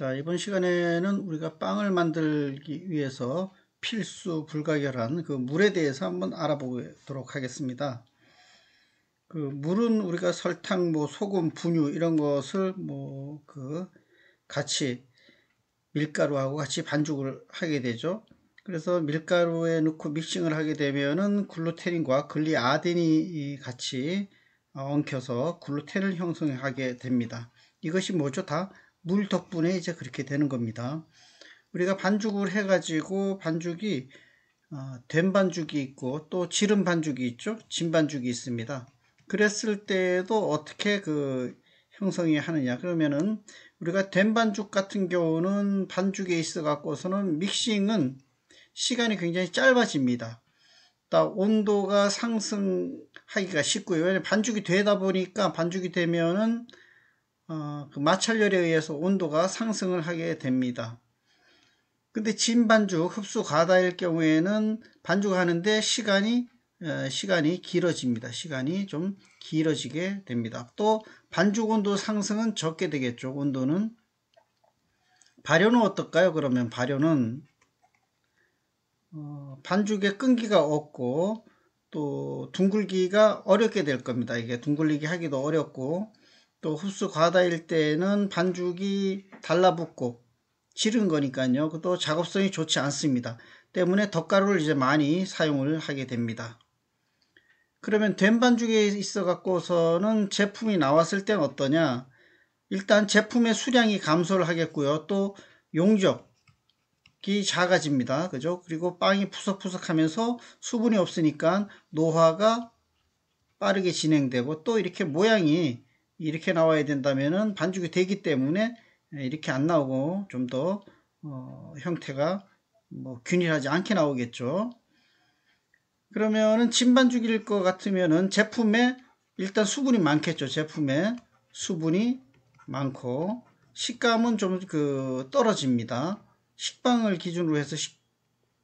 자 이번 시간에는 우리가 빵을 만들기 위해서 필수 불가결한 그 물에 대해서 한번 알아보도록 하겠습니다. 그 물은 우리가 설탕, 뭐 소금, 분유 이런 것을 뭐 그 같이 밀가루하고 같이 반죽을 하게 되죠. 그래서 밀가루에 넣고 믹싱을 하게 되면은 글루테린과 글리아덴이 같이 어, 엉켜서 글루텐을 형성하게 됩니다. 이것이 뭐죠? 다물 덕분에 이제 그렇게 되는 겁니다. 우리가 반죽을 해가지고 반죽이 어, 된 반죽이 있고 또 지름 반죽이 있죠. 진 반죽이 있습니다. 그랬을 때도 에 어떻게 그 형성이 하느냐 그러면은 우리가 된 반죽 같은 경우는 반죽에 있어 갖고서는 믹싱은 시간이 굉장히 짧아집니다. 온도가 상승하기가 쉽고요. 왜냐면 하 반죽이 되다 보니까 반죽이 되면은 어, 그 마찰열에 의해서 온도가 상승을 하게 됩니다. 근데 진 반죽 흡수 과다일 경우에는 반죽하는데 시간이 어, 시간이 길어집니다. 시간이 좀 길어지게 됩니다. 또 반죽 온도 상승은 적게 되겠죠. 온도는 발효는 어떨까요? 그러면 발효는 어, 반죽에 끈기가 없고 또 둥글기가 어렵게 될 겁니다. 이게 둥글리기 하기도 어렵고 또 흡수 과다일 때는 반죽이 달라붙고 지른 거니까요. 그것도 작업성이 좋지 않습니다. 때문에 덧가루를 이제 많이 사용을 하게 됩니다. 그러면 된 반죽에 있어 갖고서는 제품이 나왔을 땐 어떠냐? 일단 제품의 수량이 감소를 하겠고요. 또 용적이 작아집니다. 그죠? 그리고 빵이 푸석푸석하면서 수분이 없으니까 노화가 빠르게 진행되고 또 이렇게 모양이 이렇게 나와야 된다면은 반죽이 되기 때문에 이렇게 안 나오고 좀더 어, 형태가 뭐 균일하지 않게 나오겠죠. 그러면은 침반죽일 것 같으면은 제품에 일단 수분이 많겠죠. 제품에 수분이 많고 식감은 좀 그 떨어집니다. 식빵을 기준으로 해서 식,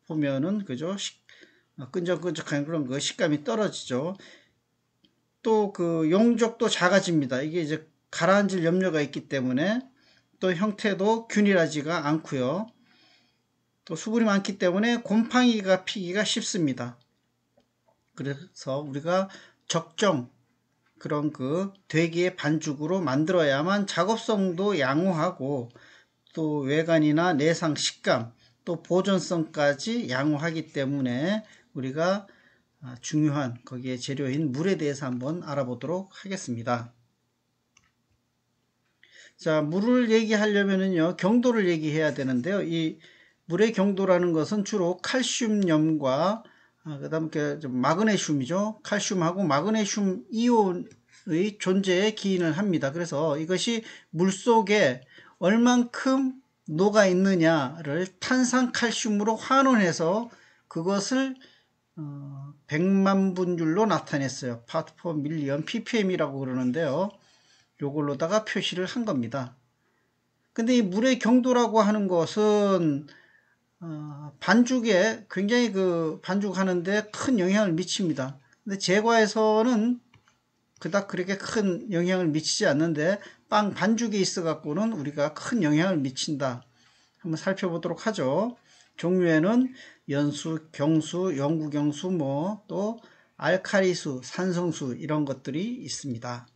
보면은 그죠? 식, 어, 끈적끈적한 그런 거 그 식감이 떨어지죠. 또그 용적도 작아집니다. 이게 이제 가라앉을 염려가 있기 때문에 또 형태도 균일하지가 않고요. 또 수분이 많기 때문에 곰팡이가 피기가 쉽습니다. 그래서 우리가 적정 그런 그 되기의 반죽으로 만들어야만 작업성도 양호하고 또 외관이나 내상 식감 또 보존성까지 양호하기 때문에 우리가 아, 중요한 거기에 재료인 물에 대해서 한번 알아보도록 하겠습니다. 자, 물을 얘기하려면요 경도를 얘기해야 되는데요. 이 물의 경도라는 것은 주로 칼슘염과 아, 그다음에 그 마그네슘이죠. 칼슘하고 마그네슘 이온의 존재에 기인을 합니다. 그래서 이것이 물 속에 얼만큼 녹아 있느냐를 탄산 칼슘으로 환원해서 그것을 어, 100만 분율로 나타냈어요. 파트 r 밀리언 ppm이라고 그러는데요. 요걸로다가 표시를 한 겁니다. 근데 이 물의 경도라고 하는 것은 어, 반죽에 굉장히 그 반죽하는데 큰 영향을 미칩니다. 근데 제과에서는 그닥 그렇게 큰 영향을 미치지 않는데 빵 반죽에 있어 갖고는 우리가 큰 영향을 미친다. 한번 살펴보도록 하죠. 종류에는 연수, 경수, 영구경수 뭐 또 알카리수, 산성수 이런 것들이 있습니다.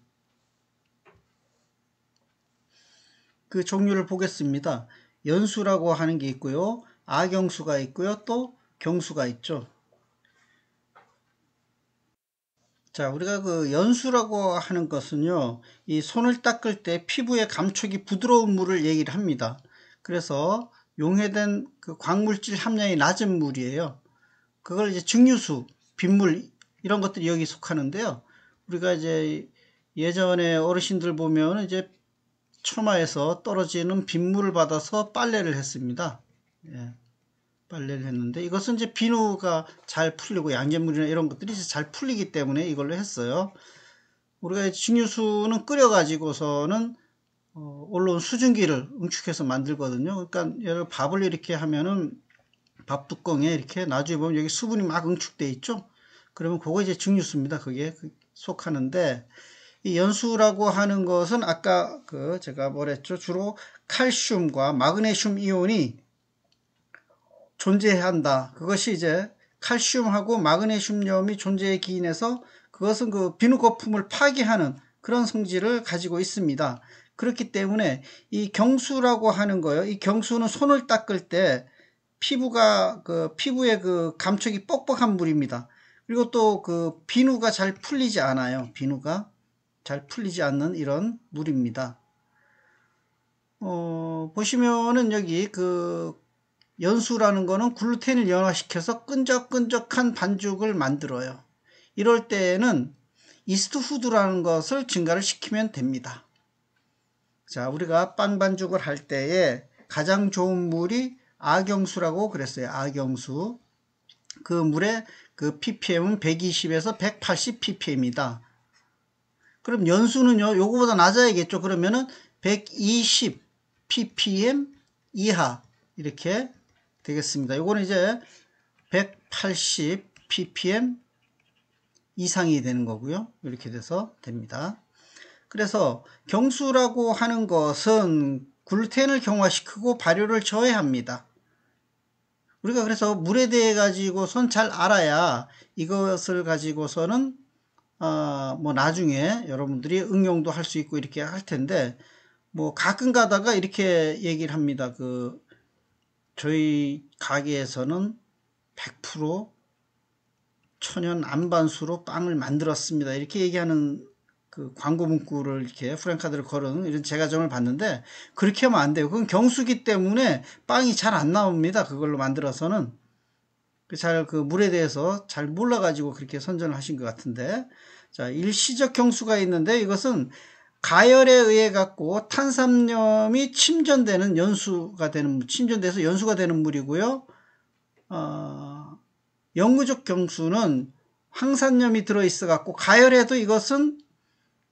그 종류를 보겠습니다. 연수라고 하는 게 있고요. 아경수가 있고요. 또 경수가 있죠. 자, 우리가 그 연수라고 하는 것은요. 이 손을 닦을 때 피부에 감촉이 부드러운 물을 얘기를 합니다. 그래서 용해된 그 광물질 함량이 낮은 물이에요. 그걸 이제 증류수, 빗물 이런 것들이 여기 속하는데요. 우리가 이제 예전에 어르신들 보면 이제 처마에서 떨어지는 빗물을 받아서 빨래를 했습니다. 예, 빨래를 했는데 이것은 이제 비누가 잘 풀리고 양잿물이나 이런 것들이 잘 풀리기 때문에 이걸로 했어요. 우리가 증류수는 끓여가지고서는 어, 올라온 수증기를 응축해서 만들거든요. 그러니까 얘를 밥을 이렇게 하면은 밥 뚜껑에 이렇게 나중에 보면 여기 수분이 막 응축돼 있죠. 그러면 그거 이제 증류수입니다. 그게 그 속하는데 이 연수라고 하는 것은 아까 그 제가 뭐랬죠? 주로 칼슘과 마그네슘 이온이 존재한다. 그것이 이제 칼슘하고 마그네슘염이 존재의 기인에서 그것은 그 비누 거품을 파괴하는 그런 성질을 가지고 있습니다. 그렇기 때문에 이 경수라고 하는 거예요. 이 경수는 손을 닦을 때 피부가 그 피부에 그 감촉이 뻑뻑한 물입니다. 그리고 또 그 비누가 잘 풀리지 않아요. 비누가 잘 풀리지 않는 이런 물입니다. 어, 보시면은 여기 그 연수라는 거는 글루텐을 연화시켜서 끈적끈적한 반죽을 만들어요. 이럴 때에는 이스트 후드라는 것을 증가를 시키면 됩니다. 자, 우리가 빵 반죽을 할 때에 가장 좋은 물이 아경수라고 그랬어요. 아경수. 그 물의 그 ppm은 120에서 180 ppm이다. 그럼 연수는요, 요거보다 낮아야겠죠. 그러면은 120 ppm 이하 이렇게 되겠습니다. 요거는 이제 180 ppm 이상이 되는 거고요. 이렇게 돼서 됩니다. 그래서 경수라고 하는 것은 글루텐을 경화시키고 발효를 저해합니다. 우리가 그래서 물에 대해 가지고선 잘 알아야 이것을 가지고서는 어, 뭐 나중에 여러분들이 응용도 할 수 있고 이렇게 할 텐데 뭐 가끔 가다가 이렇게 얘기를 합니다. 그 저희 가게에서는 100% 천연 안반수로 빵을 만들었습니다. 이렇게 얘기하는 그 광고 문구를 이렇게 프랜카드를 걸은 이런 제과점을 봤는데 그렇게 하면 안 돼요. 그건 경수기 때문에 빵이 잘 안 나옵니다. 그걸로 만들어서는 잘그 그 물에 대해서 잘 몰라가지고 그렇게 선전을 하신 것 같은데 자 일시적 경수가 있는데 이것은 가열에 의해 갖고 탄산염이 침전되는 연수가 되는 침전돼서 연수가 되는 물이고요. 어, 영구적 경수는 황산염이 들어있어 갖고 가열해도 이것은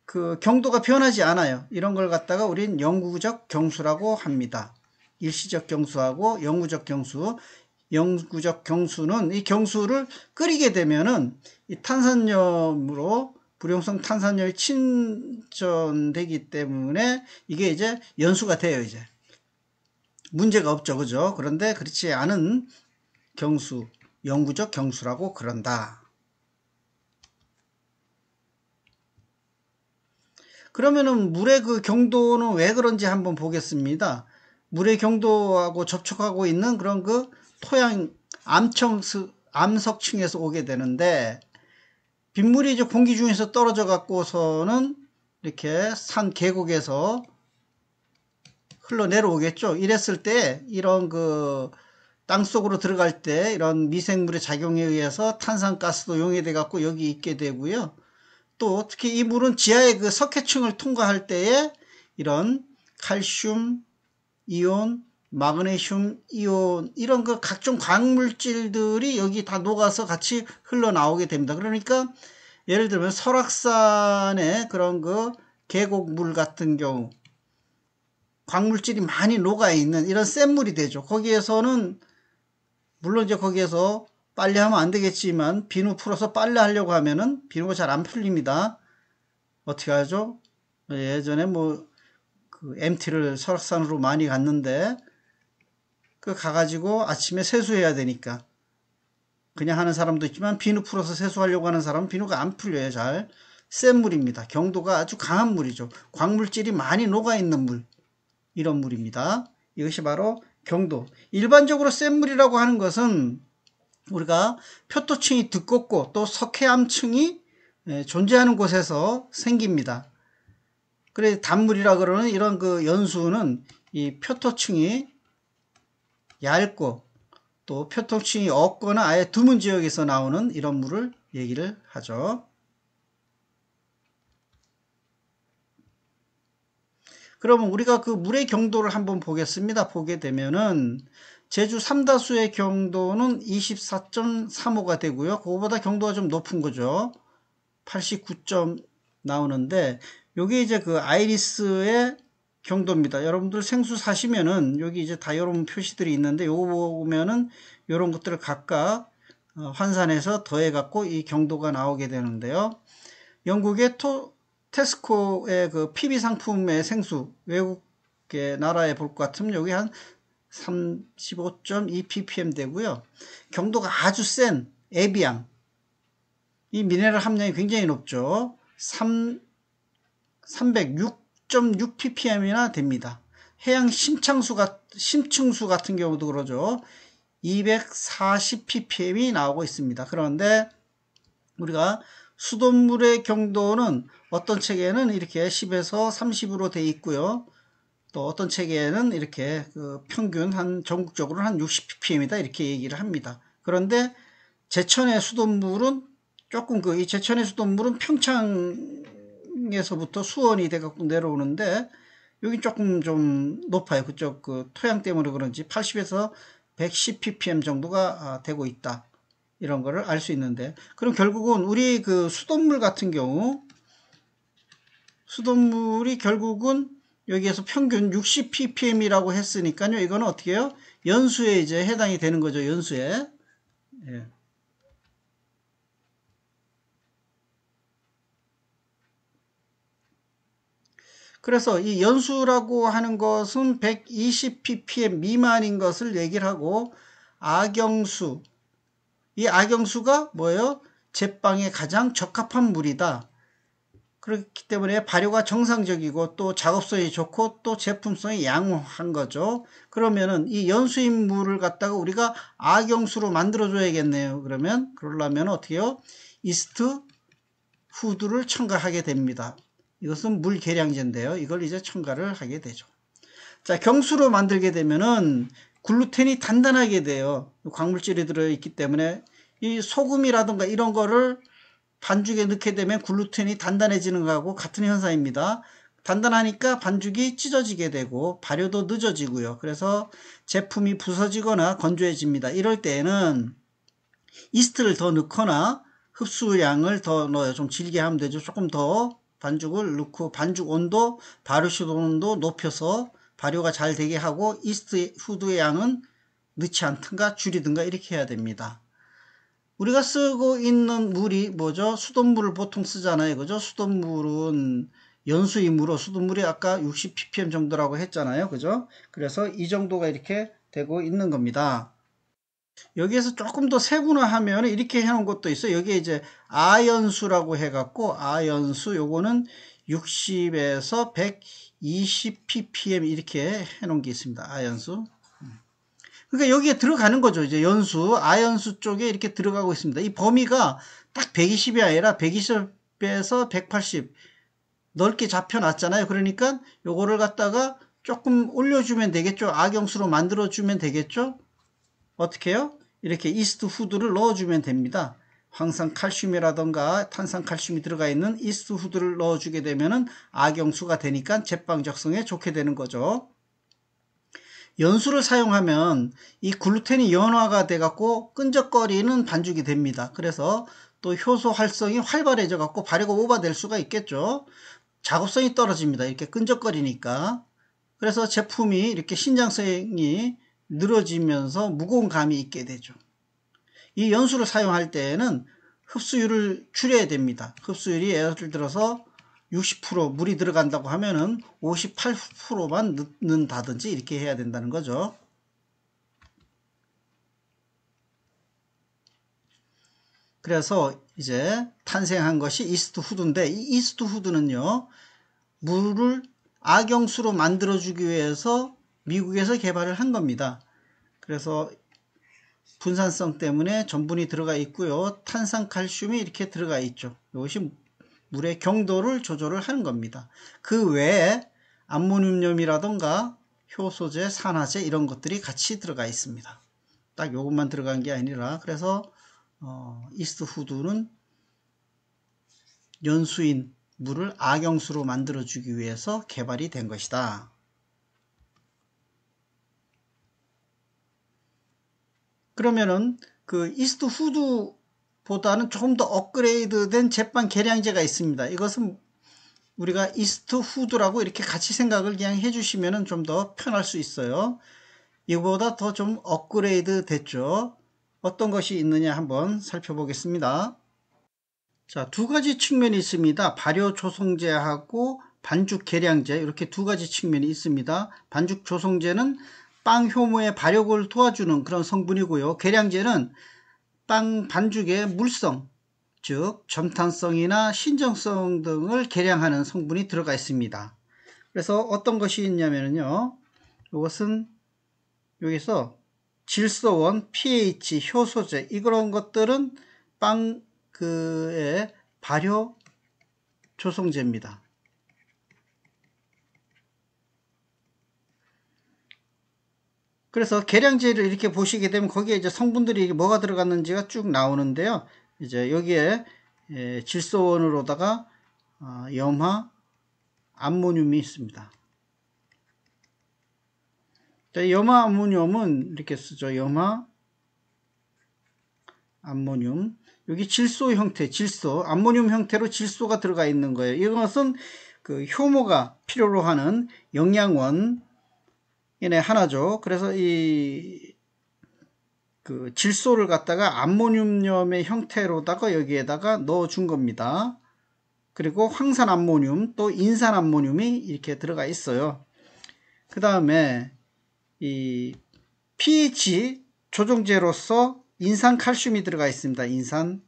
그 경도가 변하지 않아요. 이런 걸 갖다가 우린 영구적 경수라고 합니다. 일시적 경수하고 영구적 경수. 영구적 경수는 이 경수를 끓이게 되면은 이 탄산염으로 불용성 탄산염이 침전되기 때문에 이게 이제 연수가 돼요, 이제. 문제가 없죠, 그죠? 그런데 그렇지 않은 경수, 영구적 경수라고 그런다. 그러면은 물의 그 경도는 왜 그런지 한번 보겠습니다. 물의 경도하고 접촉하고 있는 그런 그 토양 암청 암석층에서 오게 되는데 빗물이 이제 공기 중에서 떨어져 갖고서는 이렇게 산 계곡에서 흘러내려오겠죠. 이랬을 때 이런 그 땅속으로 들어갈 때 이런 미생물의 작용에 의해서 탄산가스도 용해돼 갖고 여기 있게 되고요. 또 특히 이 물은 지하의 그 석회층을 통과할 때에 이런 칼슘 이온, 마그네슘 이온 이런 그 각종 광물질들이 여기 다 녹아서 같이 흘러나오게 됩니다. 그러니까 예를 들면 설악산의 그런 그 계곡물 같은 경우 광물질이 많이 녹아 있는 이런 센물이 되죠. 거기에서는 물론 이제 거기에서 빨리 하면 안 되겠지만 비누 풀어서 빨래 하려고 하면은 비누가 잘 안 풀립니다. 어떻게 하죠? 예전에 뭐그 MT를 설악산으로 많이 갔는데 그 가가지고 아침에 세수해야 되니까 그냥 하는 사람도 있지만 비누 풀어서 세수하려고 하는 사람은 비누가 안 풀려요 잘. 센 물입니다. 경도가 아주 강한 물이죠. 광물질이 많이 녹아있는 물. 이런 물입니다. 이것이 바로 경도. 일반적으로 센 물이라고 하는 것은 우리가 표토층이 두껍고 또 석회암층이 예, 존재하는 곳에서 생깁니다. 그래 단물이라 그러는 이런 그 연수는 이 표토층이 얇고 또 표토층이 없거나 아예 드문 지역에서 나오는 이런 물을 얘기를 하죠. 그러면 우리가 그 물의 경도를 한번 보겠습니다. 보게 되면은 제주 3다수의 경도는 24.35가 되고요. 그거보다 경도가 좀 높은 거죠. 89점 나오는데 요게 이제 그 아이리스의 경도입니다. 여러분들 생수 사시면은 여기 이제 다이러분 표시들이 있는데 요거 보면은 요런 것들을 각각 어, 환산해서 더해 갖고 이 경도가 나오게 되는데요. 영국의 토, 테스코의 그 PB 상품의 생수 외국의 나라에 볼 것 같으면 여기 한 35.2ppm 되고요. 경도가 아주 센 에비앙 이 미네랄 함량이 굉장히 높죠. 3 0 6 6 p p m 이나 됩니다. 해양 심창수 같, 심층수 같은 경우도 그러죠. 240ppm이 나오고 있습니다. 그런데 우리가 수돗물의 경도는 어떤 책에는 이렇게 10에서 30으로 되어 있고요. 또 어떤 책에는 이렇게 그 평균 한 전국적으로 한 60ppm이다 이렇게 얘기를 합니다. 그런데 제천의 수돗물은 조금 그 이 제천의 수돗물은 평창에서부터 수원이 돼갖고 내려오는데 여기 조금 좀 높아요. 그쪽 그 토양 때문에 그런지 80에서 110ppm 정도가 아, 되고 있다. 이런 거를 알 수 있는데 그럼 결국은 우리 그 수돗물 같은 경우 수돗물이 결국은 여기에서 평균 60ppm이라고 했으니까요. 이거는 어떻게 해요? 연수에 이제 해당이 되는 거죠. 연수에. 예. 그래서 이 연수라고 하는 것은 120ppm 미만인 것을 얘기를 하고 악영수 이 악영수가 뭐예요? 제빵에 가장 적합한 물이다. 그렇기 때문에 발효가 정상적이고 또 작업성이 좋고 또 제품성이 양호한 거죠. 그러면은 이 연수인 물을 갖다가 우리가 악영수로 만들어줘야겠네요. 그러면 그러려면 어떻게요? 이스트 후드를 첨가하게 됩니다. 이것은 물 계량제인데요. 이걸 이제 첨가를 하게 되죠. 자, 경수로 만들게 되면은 글루텐이 단단하게 돼요. 광물질이 들어있기 때문에 이 소금이라든가 이런 거를 반죽에 넣게 되면 글루텐이 단단해지는 거하고 같은 현상입니다. 단단하니까 반죽이 찢어지게 되고 발효도 늦어지고요. 그래서 제품이 부서지거나 건조해집니다. 이럴 때에는 이스트를 더 넣거나 흡수량을 더 넣어요. 좀 질게 하면 되죠. 조금 더 반죽을 넣고 반죽 온도, 발효 시도 온도 높여서 발효가 잘 되게 하고 이스트 후드의 양은 넣지 않든가 줄이든가 이렇게 해야 됩니다. 우리가 쓰고 있는 물이 뭐죠? 수돗물을 보통 쓰잖아요. 그죠? 수돗물은 연수이므로 수돗물이 아까 60ppm 정도라고 했잖아요. 그죠? 그래서 이 정도가 이렇게 되고 있는 겁니다. 여기에서 조금 더 세분화하면 이렇게 해놓은 것도 있어요. 여기에 이제 아연수라고 해갖고 아연수 요거는 60에서 120ppm 이렇게 해놓은 게 있습니다. 아연수. 그러니까 여기에 들어가는 거죠. 이제 연수, 아연수 쪽에 이렇게 들어가고 있습니다. 이 범위가 딱 120이 아니라 120에서 180 넓게 잡혀놨잖아요. 그러니까 요거를 갖다가 조금 올려주면 되겠죠. 악영수로 만들어주면 되겠죠. 어떻게 해요? 이렇게 이스트 후드를 넣어주면 됩니다. 황산 칼슘이라던가 탄산 칼슘이 들어가 있는 이스트 후드를 넣어주게 되면은 악영수가 되니까 제빵 적성에 좋게 되는 거죠. 연수를 사용하면 이 글루텐이 연화가 돼갖고 끈적거리는 반죽이 됩니다. 그래서 또 효소 활성이 활발해져 갖고 발효가 오바될 수가 있겠죠. 작업성이 떨어집니다. 이렇게 끈적거리니까. 그래서 제품이 이렇게 신장성이 늘어지면서 무거운 감이 있게 되죠. 이 연수를 사용할 때에는 흡수율을 줄여야 됩니다. 흡수율이 예를 들어서 60% 물이 들어간다고 하면은 58%만 넣는다든지 이렇게 해야 된다는 거죠. 그래서 이제 탄생한 것이 이스트 후드인데 이 이스트 후드는요. 물을 악영수로 만들어주기 위해서 미국에서 개발을 한 겁니다. 그래서 분산성 때문에 전분이 들어가 있고요. 탄산칼슘이 이렇게 들어가 있죠. 이것이 물의 경도를 조절을 하는 겁니다. 그 외에 암모늄염이라던가 효소제, 산화제 이런 것들이 같이 들어가 있습니다. 딱 요것만 들어간 게 아니라 그래서 어, 이스트 후드는 연수인 물을 악영수로 만들어주기 위해서 개발이 된 것이다. 그러면은 그 이스트 후드 보다는 조금 더 업그레이드된 제빵 계량제가 있습니다. 이것은 우리가 이스트 후드라고 이렇게 같이 생각을 그냥 해주시면 좀 더 편할 수 있어요. 이거보다 더 좀 업그레이드 됐죠. 어떤 것이 있느냐 한번 살펴보겠습니다. 자, 두 가지 측면이 있습니다. 발효 조성제하고 반죽 계량제 이렇게 두 가지 측면이 있습니다. 반죽 조성제는 빵 효모의 발효를 도와주는 그런 성분이고요. 계량제는 빵 반죽의 물성, 즉 점탄성이나 신정성 등을 개량하는 성분이 들어가 있습니다. 그래서 어떤 것이 있냐면요. 이것은 여기서 질소원, pH, 효소제 이런 것들은 빵 그의 발효 조성제입니다. 그래서 계량제를 이렇게 보시게 되면 거기에 이제 성분들이 뭐가 들어갔는지가 쭉 나오는데요. 이제 여기에 예, 질소원으로다가 어, 염화, 암모늄이 있습니다. 염화 암모늄은 이렇게 쓰죠. 염화 암모늄. 여기 질소 형태, 질소, 암모늄 형태로 질소가 들어가 있는 거예요. 이것은 그 효모가 필요로 하는 영양원 이내 하나죠. 그래서 이그 질소를 갖다가 암모늄염의 형태로다가 여기에다가 넣어준 겁니다. 그리고 황산 암모늄 또 인산 암모늄이 이렇게 들어가 있어요. 그 다음에 이 pH 조정제로서 인산 칼슘이 들어가 있습니다. 인산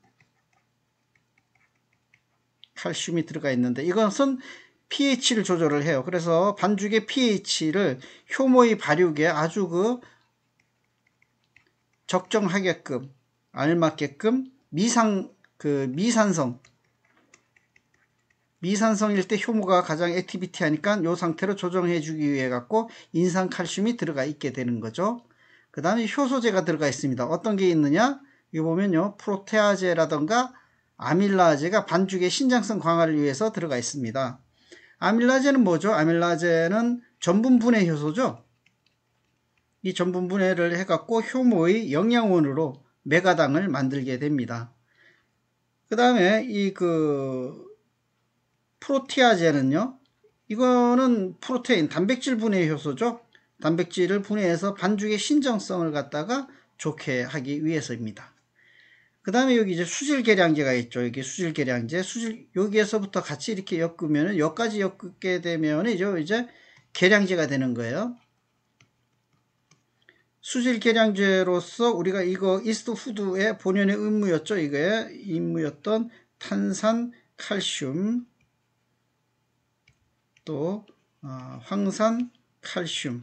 칼슘이 들어가 있는데 이것은 pH를 조절을 해요. 그래서 반죽의 pH를 효모의 발육에 아주 그 적정하게끔 알맞게끔 미상 그 미산성 미산성일 때 효모가 가장 액티비티하니까 요 상태로 조정해 주기 위해 갖고 인산 칼슘이 들어가 있게 되는 거죠. 그 다음에 효소제가 들어가 있습니다. 어떤 게 있느냐? 이거 보면요. 프로테아제라던가 아밀라제가 반죽의 신장성 강화를 위해서 들어가 있습니다. 아밀라제는 뭐죠? 아밀라제는 전분분해 효소죠. 이 전분분해를 해갖고 효모의 영양원으로 메가당을 만들게 됩니다. 그 다음에 이 그 프로티아제는요. 이거는 프로테인 단백질 분해 효소죠. 단백질을 분해해서 반죽의 신정성을 갖다가 좋게 하기 위해서입니다. 그 다음에 여기 이제 수질 계량제가 있죠. 여기 수질 계량제. 수질, 여기에서부터 같이 이렇게 엮으면은, 여기까지 엮게 되면은, 이제, 이제 계량제가 되는 거예요. 수질 계량제로서 우리가 이거 이스트 후드의 본연의 의무였죠. 이게 거 임무였던 탄산, 칼슘, 또, 어, 황산, 칼슘.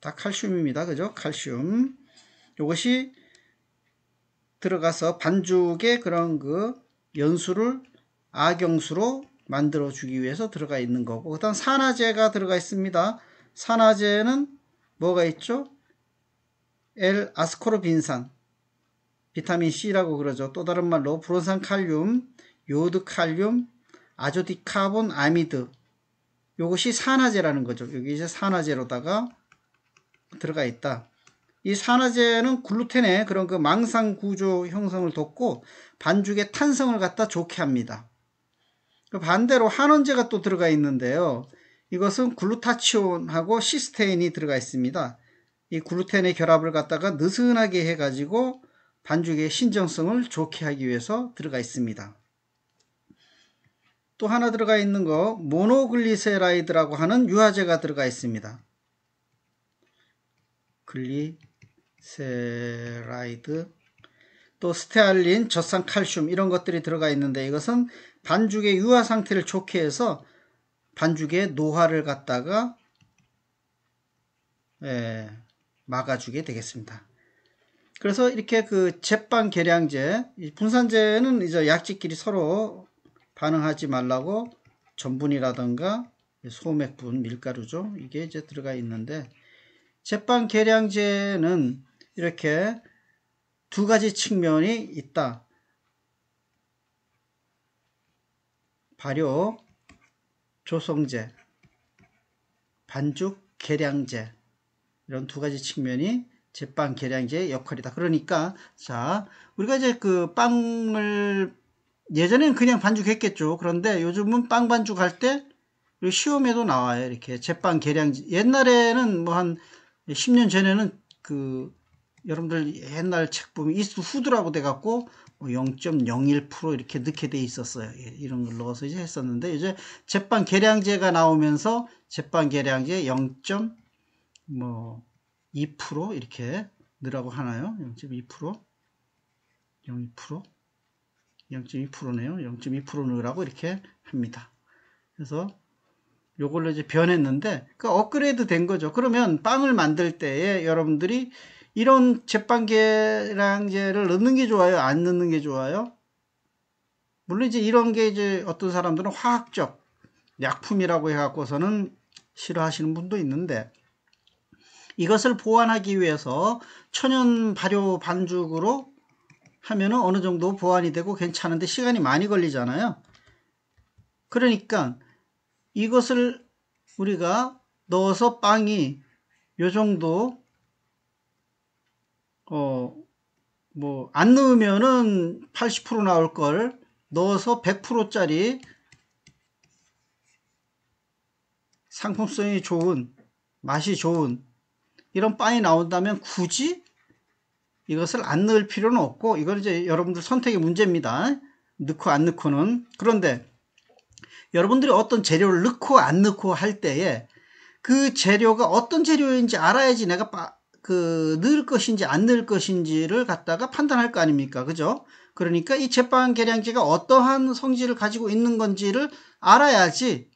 다 칼슘입니다. 그죠? 칼슘. 이것이 들어가서 반죽의 그런 그 연수를 아경수로 만들어 주기 위해서 들어가 있는 거고 그 다음 산화제가 들어가 있습니다. 산화제는 뭐가 있죠? L 아스코르빈산 비타민 C라고 그러죠. 또 다른 말로 불론산 칼륨, 요드 칼륨, 아조디카본 아미드 요것이 산화제라는 거죠. 여기 이제 산화제로다가 들어가 있다. 이 산화제는 글루텐의 그런 그 망상 구조 형성을 돕고 반죽의 탄성을 갖다 좋게 합니다. 그 반대로 한원제가 또 들어가 있는데요. 이것은 글루타치온하고 시스테인이 들어가 있습니다. 이 글루텐의 결합을 갖다가 느슨하게 해가지고 반죽의 신정성을 좋게 하기 위해서 들어가 있습니다. 또 하나 들어가 있는 거 모노글리세라이드라고 하는 유화제가 들어가 있습니다. 글리 세라이드 또 스테알린, 젖산 칼슘 이런 것들이 들어가 있는데 이것은 반죽의 유화 상태를 좋게 해서 반죽의 노화를 갖다가 예, 막아주게 되겠습니다. 그래서 이렇게 그 제빵 계량제, 분산제는 이제 약지끼리 서로 반응하지 말라고 전분이라던가 소맥분, 밀가루죠. 이게 이제 들어가 있는데 제빵 계량제는 이렇게 두 가지 측면이 있다. 발효 조성제, 반죽 계량제 이런 두 가지 측면이 제빵 계량제의 역할이다. 그러니까 자 우리가 이제 그 빵을 예전에는 그냥 반죽했겠죠. 그런데 요즘은 빵 반죽할 때 시험에도 나와요. 이렇게 제빵 계량제 옛날에는 뭐 한 10년 전에는 그 여러분들 옛날 책 보면 이스트 후드라고 돼갖고 0.01% 뭐 이렇게 넣게 돼 있었어요. 예, 이런 걸 넣어서 이제 했었는데 이제 제빵 계량제가 나오면서 제빵 계량제 0.뭐 2% 이렇게 넣으라고 하나요? 0.2% 0.2% 0.2%네요. 0.2% 넣으라고 이렇게 합니다. 그래서 요걸로 이제 변했는데 그 업그레이드 된 거죠. 그러면 빵을 만들 때에 여러분들이 이런 제빵계량제를 넣는 게 좋아요? 안 넣는 게 좋아요? 물론 이제 이런 게 이제 어떤 사람들은 화학적 약품이라고 해갖고서는 싫어하시는 분도 있는데 이것을 보완하기 위해서 천연 발효 반죽으로 하면은 어느 정도 보완이 되고 괜찮은데 시간이 많이 걸리잖아요. 그러니까 이것을 우리가 넣어서 빵이 요 정도 어, 뭐, 안 넣으면은 80% 나올 걸 넣어서 100%짜리 상품성이 좋은, 맛이 좋은 이런 빵이 나온다면 굳이 이것을 안 넣을 필요는 없고 이걸 이제 여러분들 선택의 문제입니다. 넣고 안 넣고는 그런데 여러분들이 어떤 재료를 넣고 안 넣고 할 때에 그 재료가 어떤 재료인지 알아야지 내가 빵, 그늘 것인지 안 늘 것인지를 갖다가 판단할 거 아닙니까? 그죠? 그러니까 이 제빵 계량기가 어떠한 성질을 가지고 있는 건지를 알아야지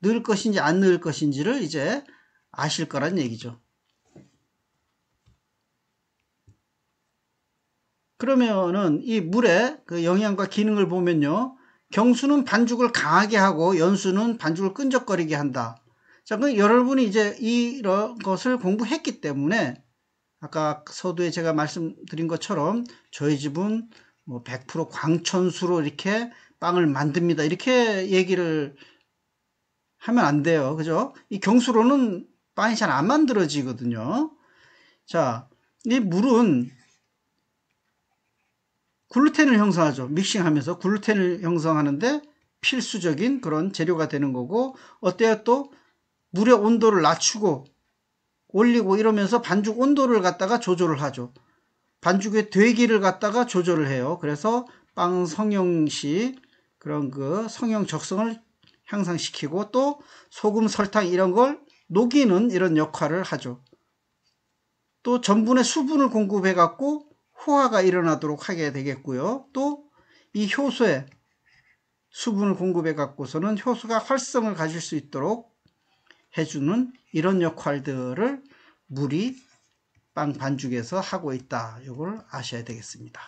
늘 것인지 안 늘 것인지를 이제 아실 거란 얘기죠. 그러면은 이 물의 그 영양과 기능을 보면요. 경수는 반죽을 강하게 하고 연수는 반죽을 끈적거리게 한다. 자, 그 여러분이 이제 이런 것을 공부했기 때문에 아까 서두에 제가 말씀드린 것처럼 저희 집은 뭐 100% 광천수로 이렇게 빵을 만듭니다. 이렇게 얘기를 하면 안 돼요. 그죠? 이 경수로는 빵이 잘 안 만들어지거든요. 자, 이 물은 글루텐을 형성하죠. 믹싱하면서 글루텐을 형성하는데 필수적인 그런 재료가 되는 거고 어때요? 또 물의 온도를 낮추고 올리고 이러면서 반죽 온도를 갖다가 조절을 하죠. 반죽의 되기를 갖다가 조절을 해요. 그래서 빵 성형시 그런 그 성형 적성을 향상시키고 또 소금, 설탕 이런 걸 녹이는 이런 역할을 하죠. 또 전분의 수분을 공급해 갖고 호화가 일어나도록 하게 되겠고요. 또 이 효소에 수분을 공급해 갖고서는 효소가 활성을 가질 수 있도록 해주는 이런 역할들을 물이 빵 반죽에서 하고 있다. 이걸 아셔야 되겠습니다.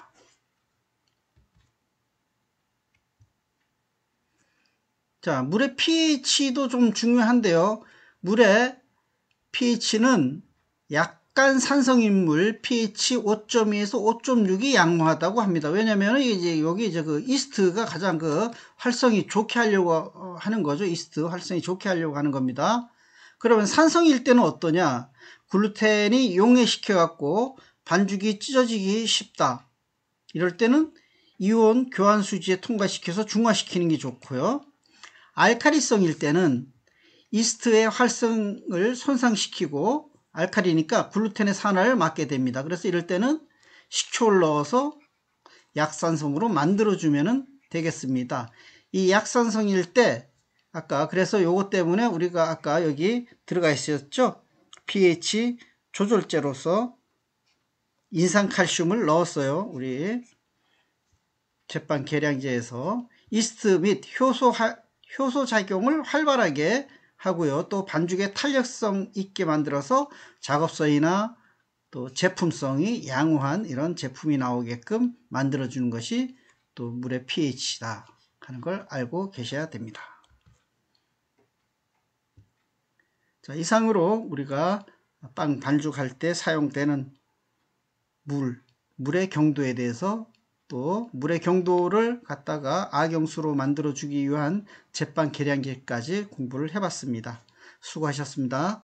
자, 물의 pH도 좀 중요한데요. 물의 pH는 약간 산성인 물 pH 5.2에서 5.6이 양호하다고 합니다. 왜냐면 이제 여기 이제 그 이스트가 가장 그 활성이 좋게 하려고 하는 거죠. 이스트 활성이 좋게 하려고 하는 겁니다. 그러면 산성일 때는 어떠냐? 글루텐이 용해시켜갖고 반죽이 찢어지기 쉽다. 이럴 때는 이온 교환 수지에 통과시켜서 중화시키는 게 좋고요. 알카리성일 때는 이스트의 활성을 손상시키고 알카리니까 글루텐의 산화를 막게 됩니다. 그래서 이럴 때는 식초를 넣어서 약산성으로 만들어주면 되겠습니다. 이 약산성일 때 아까 그래서 요것 때문에 우리가 아까 여기 들어가 있었죠. pH 조절제로서 인산칼슘을 넣었어요. 우리 제빵 계량제에서 이스트 및 효소 효소 작용을 활발하게 하고요. 또반죽에 탄력성 있게 만들어서 작업성이나 또 제품성이 양호한 이런 제품이 나오게끔 만들어주는 것이 또 물의 pH다 하는 걸 알고 계셔야 됩니다. 자, 이상으로 우리가 빵 반죽할 때 사용되는 물, 물의 경도에 대해서 또 물의 경도를 갖다가 아경수로 만들어주기 위한 제빵 계량기까지 공부를 해봤습니다. 수고하셨습니다.